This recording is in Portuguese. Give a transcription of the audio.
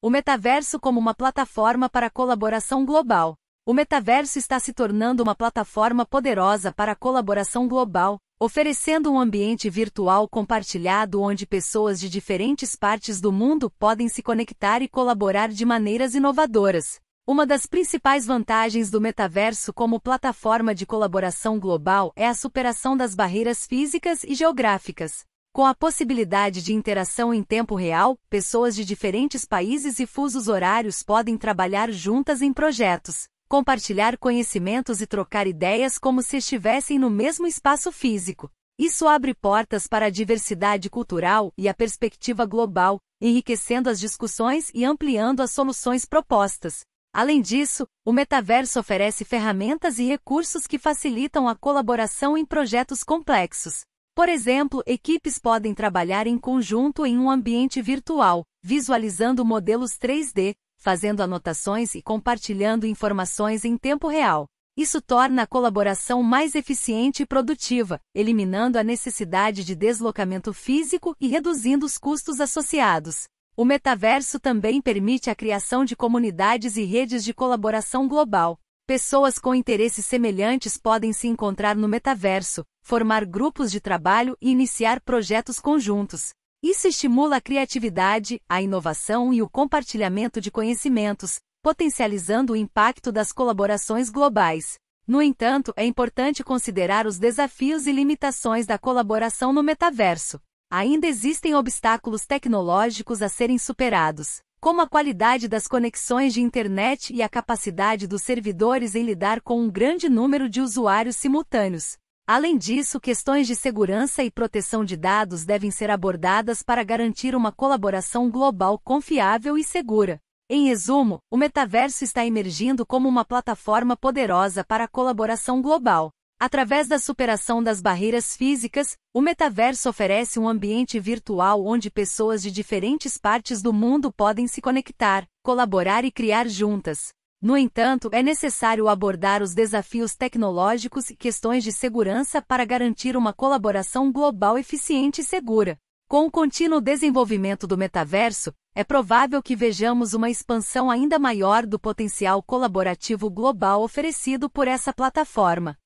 O metaverso como uma plataforma para colaboração global. O metaverso está se tornando uma plataforma poderosa para a colaboração global, oferecendo um ambiente virtual compartilhado onde pessoas de diferentes partes do mundo podem se conectar e colaborar de maneiras inovadoras. Uma das principais vantagens do metaverso como plataforma de colaboração global é a superação das barreiras físicas e geográficas com a possibilidade de interação em tempo real, pessoas de diferentes países e fusos horários podem trabalhar juntas em projetos, compartilhar conhecimentos e trocar ideias como se estivessem no mesmo espaço físico. Isso abre portas para a diversidade cultural e a perspectiva global, enriquecendo as discussões e ampliando as soluções propostas. Além disso, o metaverso oferece ferramentas e recursos que facilitam a colaboração em projetos complexos por exemplo, equipes podem trabalhar em conjunto em um ambiente virtual, visualizando modelos 3D, fazendo anotações e compartilhando informações em tempo real. Isso torna a colaboração mais eficiente e produtiva, eliminando a necessidade de deslocamento físico e reduzindo os custos associados. O metaverso também permite a criação de comunidades e redes de colaboração global, Pessoas com interesses semelhantes podem se encontrar no metaverso, formar grupos de trabalho e iniciar projetos conjuntos. Isso estimula a criatividade, a inovação e o compartilhamento de conhecimentos, potencializando o impacto das colaborações globais. No entanto, é importante considerar os desafios e limitações da colaboração no metaverso. Ainda existem obstáculos tecnológicos a serem superados como a qualidade das conexões de internet e a capacidade dos servidores em lidar com um grande número de usuários simultâneos. Além disso, questões de segurança e proteção de dados devem ser abordadas para garantir uma colaboração global confiável e segura. Em resumo, o metaverso está emergindo como uma plataforma poderosa para a colaboração global Através da superação das barreiras físicas, o metaverso oferece um ambiente virtual onde pessoas de diferentes partes do mundo podem se conectar, colaborar e criar juntas. No entanto, é necessário abordar os desafios tecnológicos e questões de segurança para garantir uma colaboração global eficiente e segura. Com o contínuo desenvolvimento do metaverso, é provável que vejamos uma expansão ainda maior do potencial colaborativo global oferecido por essa plataforma.